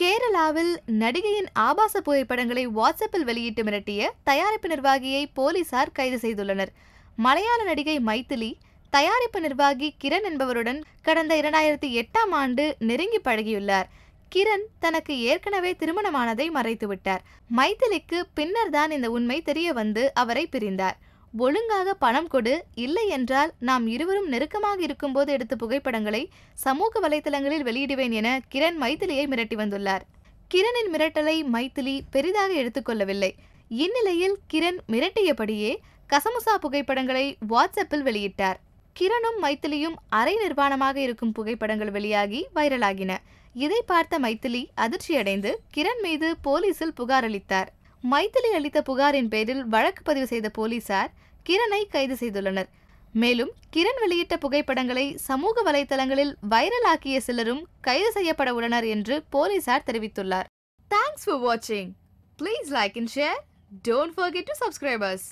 கேரளாவில் நடிகையின் ஆபாச புகைப்படங்களை வாட்ஸ்அப்பில் வெளியிட்டு மிரட்டிய தயாரிப்பு நிர்வாகியை போலீசார் கைது செய்துள்ளனர் மலையாள நடிகை மைத்திலி தயாரிப்பு நிர்வாகி கிரண் என்பவருடன் கடந்த இரண்டாயிரத்தி எட்டாம் ஆண்டு நெருங்கி பழகியுள்ளார் கிரண் தனக்கு ஏற்கனவே திருமணமானதை மறைத்துவிட்டார் மைத்திலிக்கு பின்னர் தான் இந்த உண்மை தெரிய வந்து அவரை பிரிந்தார் ஒழுங்காக பணம் கொடு இல்லை என்றால் நாம் இருவரும் நெருக்கமாக இருக்கும்போது எடுத்த புகைப்படங்களை சமூக வலைதளங்களில் வெளியிடுவேன் என கிரண் மைத்திலியை மிரட்டி வந்துள்ளார் கிரணின் மிரட்டலை மைத்திலி பெரிதாக எடுத்துக்கொள்ளவில்லை இந்நிலையில் கிரண் மிரட்டியபடியே கசமுசா புகைப்படங்களை வாட்ஸ்அப்பில் வெளியிட்டார் கிரணும் மைத்திலியும் அரை நிர்வாணமாக இருக்கும் புகைப்படங்கள் வெளியாகி வைரலாகின இதை பார்த்த மைத்திலி அதிர்ச்சியடைந்து கிரண் மீது போலீசில் புகார் அளித்தார் மைத்திலி அளித்த புகாரின் பேரில் வழக்கு பதிவு செய்த போலீசார் கிரனை கைது செய்துள்ளனர் மேலும் கிரண் வெளியிட்ட புகைப்படங்களை சமூக வலைதளங்களில் வைரலாக்கிய சிலரும் கைது செய்யப்பட உள்ளனர் என்று போலீசார் தெரிவித்துள்ளார் தேங்க்ஸ் ஃபார் வாட்சிங் please like and share don't forget to subscribers